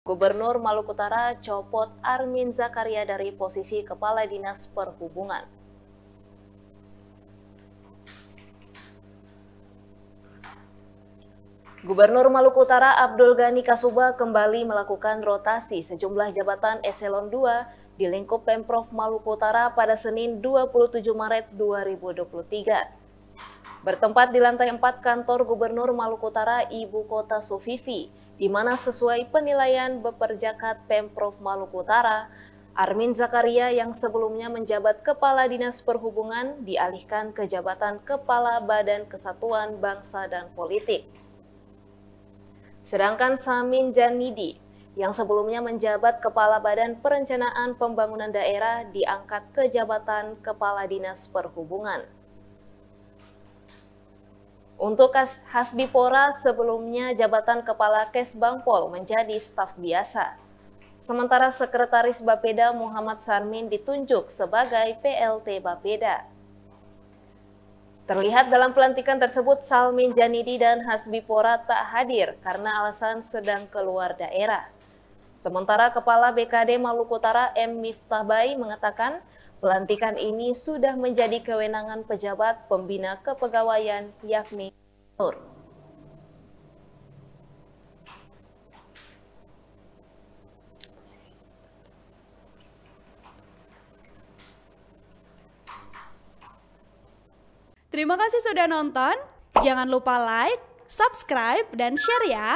Gubernur Maluku Utara copot Armin Zakaria dari posisi Kepala Dinas Perhubungan. Gubernur Maluku Utara Abdul Ghani Kasuba kembali melakukan rotasi sejumlah jabatan eselon 2 di lingkup Pemprov Maluku Utara pada Senin 27 Maret 2023. Bertempat di lantai 4 kantor Gubernur Maluku Utara Ibu Kota Sufifi, di mana sesuai penilaian Beperjakat Pemprov Maluku Utara, Armin Zakaria yang sebelumnya menjabat Kepala Dinas Perhubungan dialihkan ke jabatan Kepala Badan Kesatuan Bangsa dan Politik. Sedangkan Samin Janidi yang sebelumnya menjabat Kepala Badan Perencanaan Pembangunan Daerah diangkat ke jabatan Kepala Dinas Perhubungan. Untuk Hasbipora sebelumnya jabatan Kepala Kes Bangpol menjadi staf biasa. Sementara Sekretaris Bapeda Muhammad Sarmin ditunjuk sebagai PLT Bapeda. Terlihat dalam pelantikan tersebut Salmin Janidi dan Hasbipora tak hadir karena alasan sedang keluar daerah. Sementara Kepala BKD Maluku Utara M. Miftah Bai mengatakan Pelantikan ini sudah menjadi kewenangan pejabat pembina kepegawaian yakni Nur. Terima kasih sudah nonton. Jangan lupa like, subscribe, dan share ya.